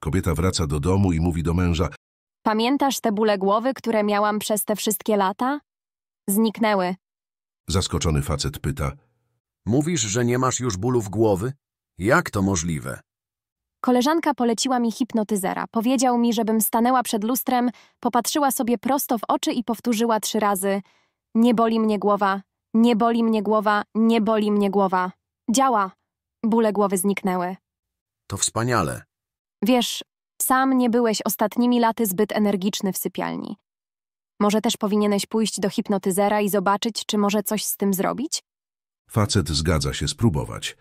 Kobieta wraca do domu i mówi do męża Pamiętasz te bóle głowy, które miałam przez te wszystkie lata? Zniknęły. Zaskoczony facet pyta Mówisz, że nie masz już bólów głowy? Jak to możliwe? Koleżanka poleciła mi hipnotyzera. Powiedział mi, żebym stanęła przed lustrem, popatrzyła sobie prosto w oczy i powtórzyła trzy razy Nie boli mnie głowa, nie boli mnie głowa, nie boli mnie głowa. Działa. Bóle głowy zniknęły. To wspaniale. Wiesz, sam nie byłeś ostatnimi laty zbyt energiczny w sypialni. Może też powinieneś pójść do hipnotyzera i zobaczyć, czy może coś z tym zrobić? Facet zgadza się spróbować.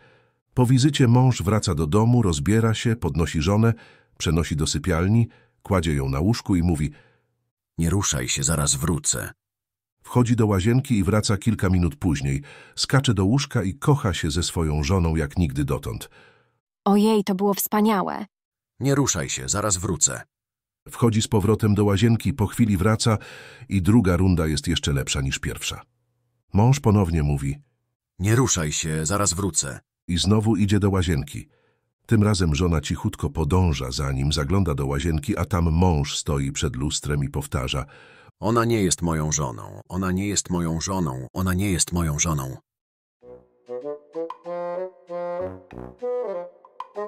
Po wizycie mąż wraca do domu, rozbiera się, podnosi żonę, przenosi do sypialni, kładzie ją na łóżku i mówi Nie ruszaj się, zaraz wrócę. Wchodzi do łazienki i wraca kilka minut później. Skacze do łóżka i kocha się ze swoją żoną jak nigdy dotąd. Ojej, to było wspaniałe. Nie ruszaj się, zaraz wrócę. Wchodzi z powrotem do łazienki, po chwili wraca i druga runda jest jeszcze lepsza niż pierwsza. Mąż ponownie mówi Nie ruszaj się, zaraz wrócę. i znowu idzie do łazienki. Tym razem żona cichutko podąża za nim, zagląda do łazienki, a tam mąż stoi przed lustrem i powtarza Ona nie jest moją żoną, ona nie jest moją żoną, ona nie jest moją żoną.